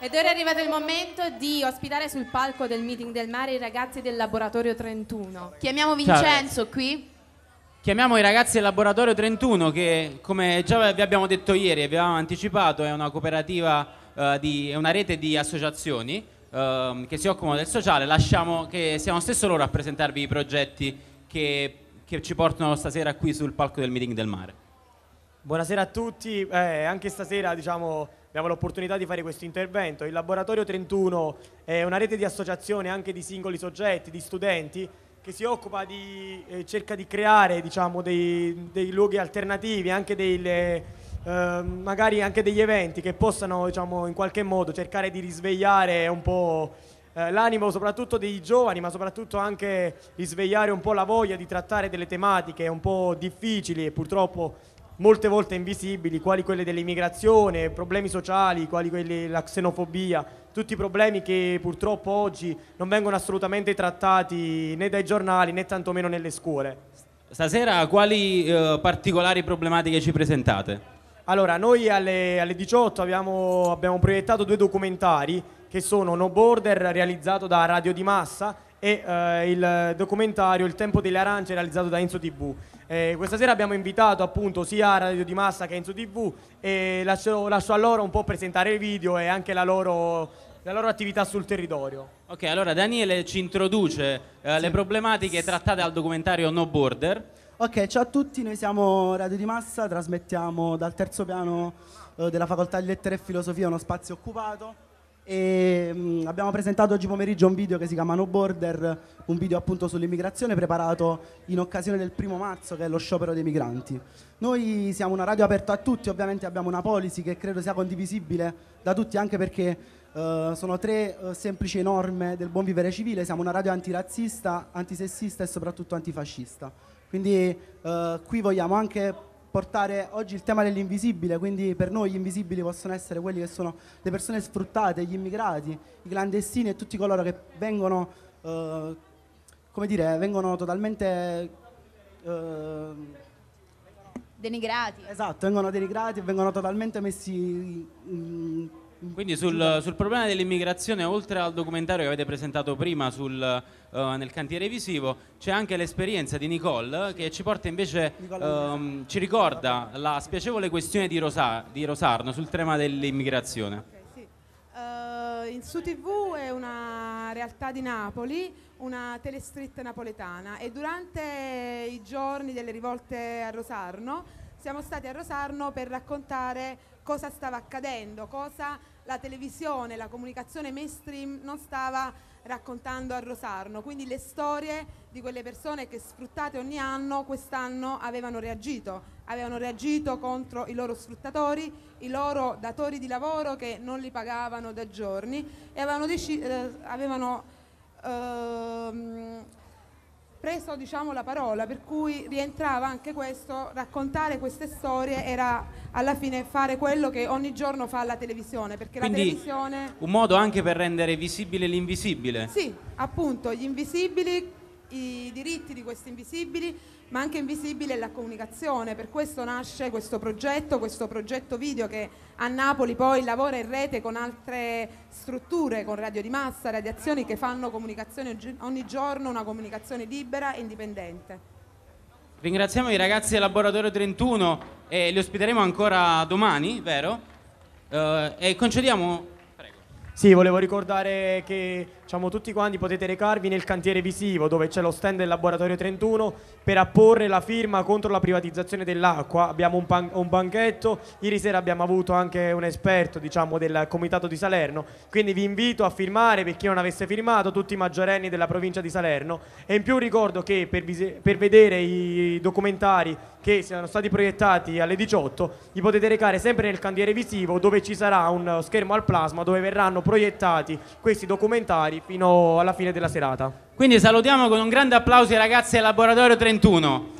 Ed ora è arrivato il momento di ospitare sul palco del meeting del mare i ragazzi del laboratorio 31. Chiamiamo Vincenzo Ciao. qui. Chiamiamo i ragazzi del laboratorio 31 che come già vi abbiamo detto ieri e vi avevamo anticipato è una cooperativa, eh, di, è una rete di associazioni eh, che si occupano del sociale. Lasciamo che siano stesso loro a presentarvi i progetti che, che ci portano stasera qui sul palco del meeting del mare. Buonasera a tutti, eh, anche stasera diciamo abbiamo l'opportunità di fare questo intervento. Il Laboratorio 31 è una rete di associazioni anche di singoli soggetti, di studenti, che si occupa di, eh, cerca di creare diciamo, dei, dei, luoghi alternativi, anche delle, eh, ehm, magari anche degli eventi che possano diciamo, in qualche modo cercare di risvegliare un po' eh, l'animo soprattutto dei giovani, ma soprattutto anche risvegliare un po' la voglia di trattare delle tematiche un po' difficili e purtroppo molte volte invisibili, quali quelle dell'immigrazione, problemi sociali, quali quelli della xenofobia, tutti problemi che purtroppo oggi non vengono assolutamente trattati né dai giornali né tantomeno nelle scuole. Stasera quali eh, particolari problematiche ci presentate? Allora, noi alle, alle 18 abbiamo, abbiamo proiettato due documentari che sono No Border realizzato da Radio di Massa e eh, il documentario Il tempo delle arance realizzato da Enzo TV eh, questa sera abbiamo invitato appunto sia Radio Di Massa che Enzo TV e lascio, lascio a loro un po' presentare il video e anche la loro la loro attività sul territorio. Ok, allora Daniele ci introduce eh, sì. le problematiche trattate dal documentario No Border. Ok, ciao a tutti, noi siamo Radio di Massa, trasmettiamo dal terzo piano eh, della Facoltà di Lettere e Filosofia, uno spazio occupato. E, mh, mm, abbiamo presentato oggi pomeriggio un video che si chiama No Border, un video appunto sull'immigrazione preparato in occasione del primo marzo che è lo sciopero dei migranti. Noi siamo una radio aperta a tutti, ovviamente abbiamo una policy che credo sia condivisibile da tutti anche perché eh, sono tre eh, semplici norme del buon vivere civile, siamo una radio antirazzista, antisessista e soprattutto antifascista. Quindi eh, qui vogliamo anche portare oggi il tema dell'invisibile, quindi per noi gli invisibili possono essere quelli che sono le persone sfruttate, gli immigrati, i clandestini e tutti coloro che vengono, eh, come dire, vengono totalmente... Eh, denigrati. Esatto, vengono denigrati e vengono totalmente messi... Mh, Mm-hmm. Quindi sul, sul, problema dell'immigrazione, oltre al documentario che avete presentato prima sul, uh, nel cantiere visivo, c'è anche l'esperienza di Nicole che ci porta invece, um, ci ricorda la spiacevole questione di, Rosa, di Rosarno sul tema dell'immigrazione. Eh, in su TV è una realtà di Napoli, una telescritta napoletana e durante i giorni delle rivolte a Rosarno siamo stati a Rosarno per raccontare cosa stava accadendo, cosa la televisione, la comunicazione mainstream non stava raccontando a Rosarno, quindi le storie di quelle persone che sfruttate ogni anno quest'anno avevano reagito, avevano reagito contro i loro sfruttatori, i loro datori di lavoro che non li pagavano da giorni e avevano, eh, avevano ehm, preso diciamo, la parola, per cui rientrava anche questo, raccontare queste storie era alla fine fare quello che ogni giorno fa la televisione, perché Quindi, la televisione... Un modo anche per rendere visibile l'invisibile. Sì, appunto, gli invisibili, i diritti di questi invisibili, ma anche invisibile è la comunicazione, per questo nasce questo progetto, questo progetto video che a Napoli poi lavora in rete con altre strutture, con radio di massa, radiazioni che fanno comunicazione ogni giorno, una comunicazione libera e indipendente. Ringraziamo i ragazzi del Laboratorio 31 e li ospiteremo ancora domani, vero? Uh, e concediamo... Prego. Sì, volevo ricordare che diciamo tutti quanti potete recarvi nel cantiere visivo dove c'è lo stand del laboratorio 31 per apporre la firma contro la privatizzazione dell'acqua. Abbiamo un, pan- un, banchetto, ieri sera abbiamo avuto anche un esperto diciamo, del comitato di Salerno, quindi vi invito a firmare per chi non avesse firmato, tutti i maggiorenni della provincia di Salerno e in più ricordo che per, vis- per vedere i documentari che siano stati proiettati alle 18 li potete recare sempre nel cantiere visivo dove ci sarà un schermo al plasma dove verranno proiettati questi documentari uguali fino alla fine della serata. Quindi salutiamo con un grande applauso i ragazzi del Laboratorio 31.